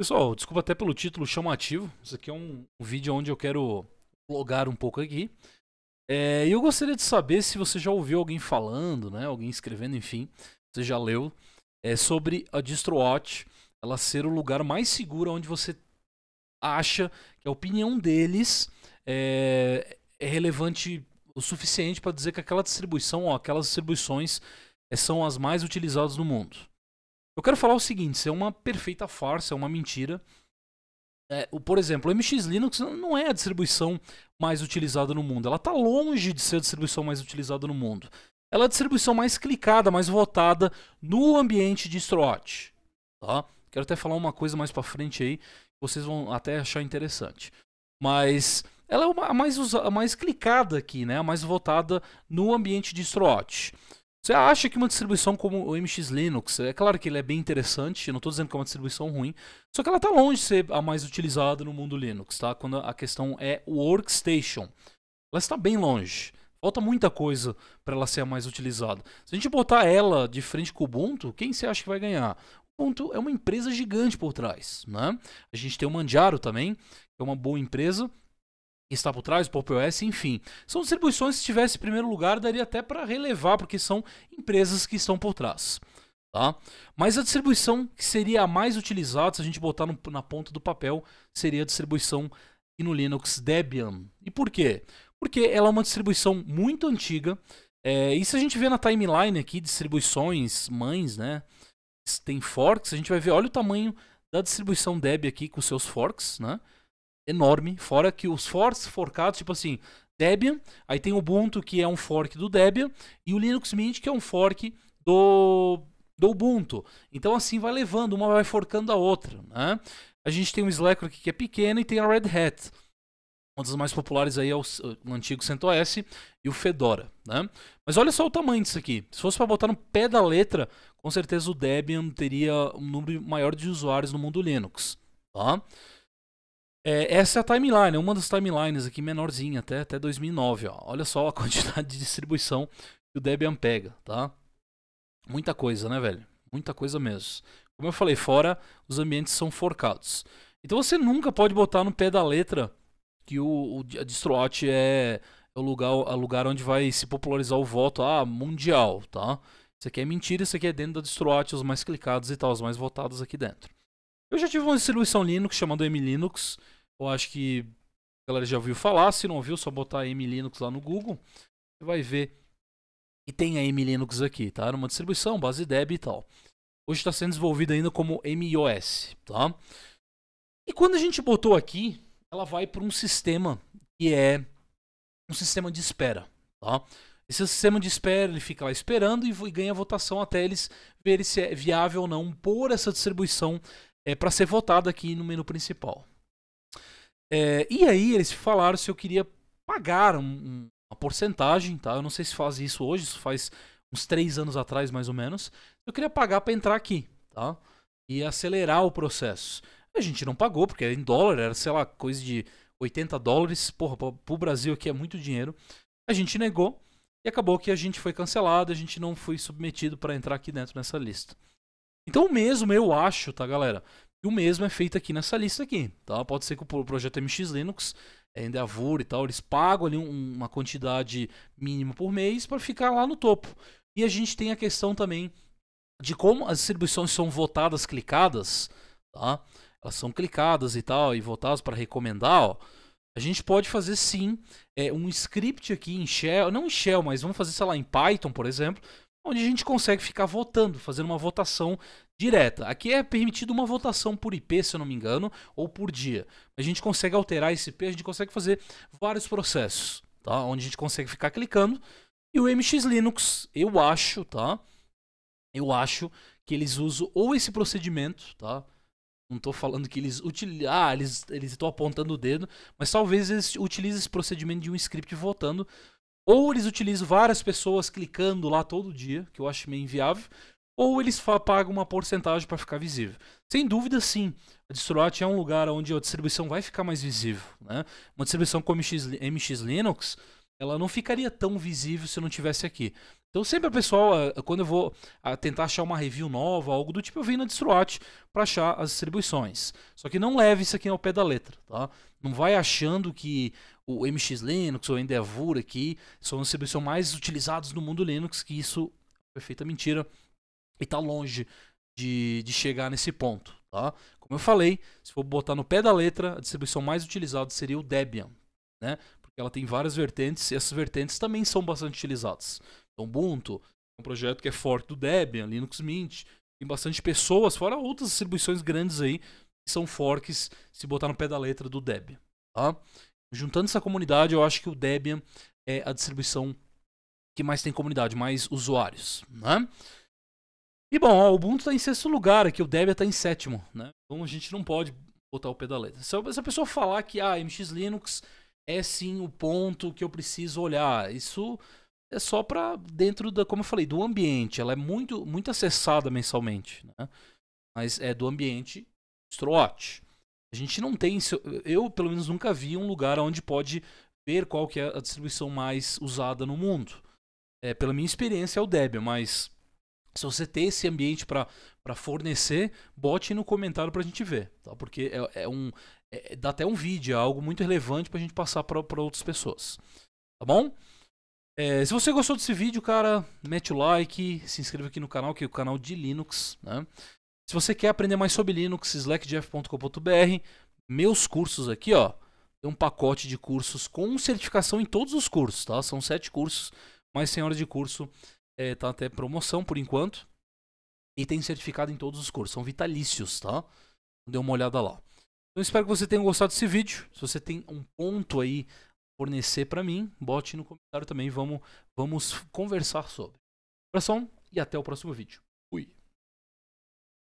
Pessoal, desculpa até pelo título chamativo. Isso aqui é um, um vídeo onde eu quero logar um pouco aqui. É, eu gostaria de saber se você já ouviu alguém falando, né? Alguém escrevendo, enfim, você já leu é, sobre a DistroWatch, ela ser o lugar mais seguro onde você acha que a opinião deles é, é relevante o suficiente para dizer que aquela distribuição, ó, aquelas distribuições é, são as mais utilizadas no mundo. Eu quero falar o seguinte: isso é uma perfeita farsa, é uma mentira. É, por exemplo, o MX Linux não é a distribuição mais utilizada no mundo. Ela está longe de ser a distribuição mais utilizada no mundo. Ela é a distribuição mais clicada, mais votada no ambiente de Stroat. Tá? Quero até falar uma coisa mais para frente aí, vocês vão até achar interessante. Mas ela é a mais, a mais clicada aqui, né? a mais votada no ambiente de Stroat. Você acha que uma distribuição como o MX Linux, é claro que ele é bem interessante, não estou dizendo que é uma distribuição ruim, só que ela está longe de ser a mais utilizada no mundo Linux, tá? Quando a questão é o workstation. Ela está bem longe. Falta muita coisa para ela ser a mais utilizada. Se a gente botar ela de frente com o Ubuntu, quem você acha que vai ganhar? O Ubuntu é uma empresa gigante por trás, né? A gente tem o Manjaro também, que é uma boa empresa, está por trás, Pop OS, enfim. São distribuições que se tivesse em primeiro lugar, daria até para relevar, porque são empresas que estão por trás. Tá? Mas a distribuição que seria a mais utilizada, se a gente botar no, na ponta do papel, seria a distribuição no Linux Debian. E por quê? Porque ela é uma distribuição muito antiga. É, e se a gente vê na timeline aqui, distribuições mães, né? Tem forks, a gente vai ver, olha o tamanho da distribuição Debian aqui com seus forks, né? enorme, fora que os forks forcados, tipo assim, Debian, aí tem o Ubuntu que é um fork do Debian e o Linux Mint que é um fork do do Ubuntu. Então assim vai levando, uma vai forcando a outra, né? A gente tem o Slack aqui que é pequeno e tem a Red Hat. Uma das mais populares aí é o, o antigo CentOS e o Fedora, né? Mas olha só o tamanho disso aqui. Se fosse para botar no pé da letra, com certeza o Debian teria um número maior de usuários no mundo Linux, tá? É, essa é a timeline, é uma das timelines aqui menorzinha, até, até 2009. Ó. Olha só a quantidade de distribuição que o Debian pega, tá? Muita coisa, né, velho? Muita coisa mesmo. Como eu falei, fora os ambientes são forcados. Então você nunca pode botar no pé da letra que o, o a DistroArt é, é, o lugar, o lugar onde vai se popularizar o voto ah, mundial, tá? Isso aqui é mentira, isso aqui é dentro da DistroArt, os mais clicados e tal, os mais votados aqui dentro. Eu já tive uma distribuição Linux chamada MLinux. Eu acho que a galera já ouviu falar. Se não ouviu, só botar MLinux lá no Google. Você vai ver que tem a MLinux aqui, tá? Era uma distribuição, base Debian e tal. Hoje está sendo desenvolvida ainda como MIOS, tá? E quando a gente botou aqui, ela vai para um sistema que é um sistema de espera, tá? Esse sistema de espera ele fica lá esperando e ganha votação até eles verem se é viável ou não por essa distribuição é, para ser votado aqui no menu principal. É, e aí eles falaram se eu queria pagar um, uma porcentagem, tá? Eu não sei se faz isso hoje, isso faz uns três anos atrás mais ou menos. Eu queria pagar para entrar aqui, tá? E acelerar o processo. A gente não pagou, porque era em dólar, era, sei lá, coisa de 80 dólares. Porra, pro Brasil aqui é muito dinheiro. A gente negou e acabou que a gente foi cancelado, a gente não foi submetido para entrar aqui dentro nessa lista. Então o mesmo eu acho, tá galera? E o mesmo é feito aqui nessa lista aqui, tá? Pode ser que o projeto MX Linux, Endeavor é, é e tal, eles pagam ali uma quantidade mínima por mês para ficar lá no topo. E a gente tem a questão também de como as distribuições são votadas, clicadas, tá? Elas são clicadas e tal, e votadas para recomendar, ó. A gente pode fazer sim é, um script aqui em Shell, não em Shell, mas vamos fazer, sei lá, em Python, por exemplo, onde a gente consegue ficar votando, fazendo uma votação direta. Aqui é permitido uma votação por IP, se eu não me engano, ou por dia. A gente consegue alterar esse IP, a gente consegue fazer vários processos, tá? Onde a gente consegue ficar clicando. E o MX Linux, eu acho, tá? Eu acho que eles usam ou esse procedimento, tá? Não estou falando que eles utilizam. Ah, eles estão apontando o dedo, mas talvez eles utilizem esse procedimento de um script votando ou eles utilizam várias pessoas clicando lá todo dia, que eu acho meio inviável, ou eles pagam uma porcentagem para ficar visível. Sem dúvida, sim, a DistroArt é um lugar onde a distribuição vai ficar mais visível. Né? Uma distribuição como MX, MX Linux, ela não ficaria tão visível se eu não tivesse aqui. Então sempre a pessoal, ah, quando eu vou ah, tentar achar uma review nova, algo do tipo, eu venho na Distroat para achar as distribuições. Só que não leve isso aqui ao pé da letra, tá? Não vai achando que o MX Linux ou o Endeavour é aqui são as distribuições mais utilizadas no mundo Linux, que isso é perfeita mentira e tá longe de, de chegar nesse ponto, tá? Como eu falei, se for botar no pé da letra, a distribuição mais utilizada seria o Debian, né? ela tem várias vertentes e essas vertentes também são bastante utilizadas. Então, Ubuntu é um projeto que é forte do Debian, Linux Mint, tem bastante pessoas, fora outras distribuições grandes aí, que são forks se botar no pé da letra do Debian. Tá? Juntando essa comunidade, eu acho que o Debian é a distribuição que mais tem comunidade, mais usuários. Né? E bom, ó, o Ubuntu está em sexto lugar aqui, o Debian está em sétimo. Né? Então a gente não pode botar o pé da letra. Se a pessoa falar que ah, MX Linux é sim o ponto que eu preciso olhar. Isso é só para dentro da, como eu falei, do ambiente. Ela é muito, muito acessada mensalmente, né? Mas é do ambiente Stroat. A gente não tem, eu pelo menos nunca vi um lugar onde pode ver qual que é a distribuição mais usada no mundo. É, pela minha experiência é o Debian, mas se você tem esse ambiente para fornecer, bote no comentário para a gente ver, tá? porque é, é, um, é, é, dá até um vídeo, é algo muito relevante pra gente passar para outras pessoas. Tá bom? É, se você gostou desse vídeo, cara, mete o like, se inscreva aqui no canal, que é o canal de Linux, né? Se você quer aprender mais sobre Linux, slackjeff.com.br, meus cursos aqui, ó, tem um pacote de cursos com certificação em todos os cursos, tá? São sete cursos, mas sem hora de curso, é, tá até promoção por enquanto. E tem certificado em todos os cursos, são vitalícios, tá? Dê uma olhada lá. Então espero que você tenha gostado desse vídeo. Se você tem um ponto aí fornecer para mim, bote no comentário também, vamos, vamos conversar sobre. Abração e até o próximo vídeo.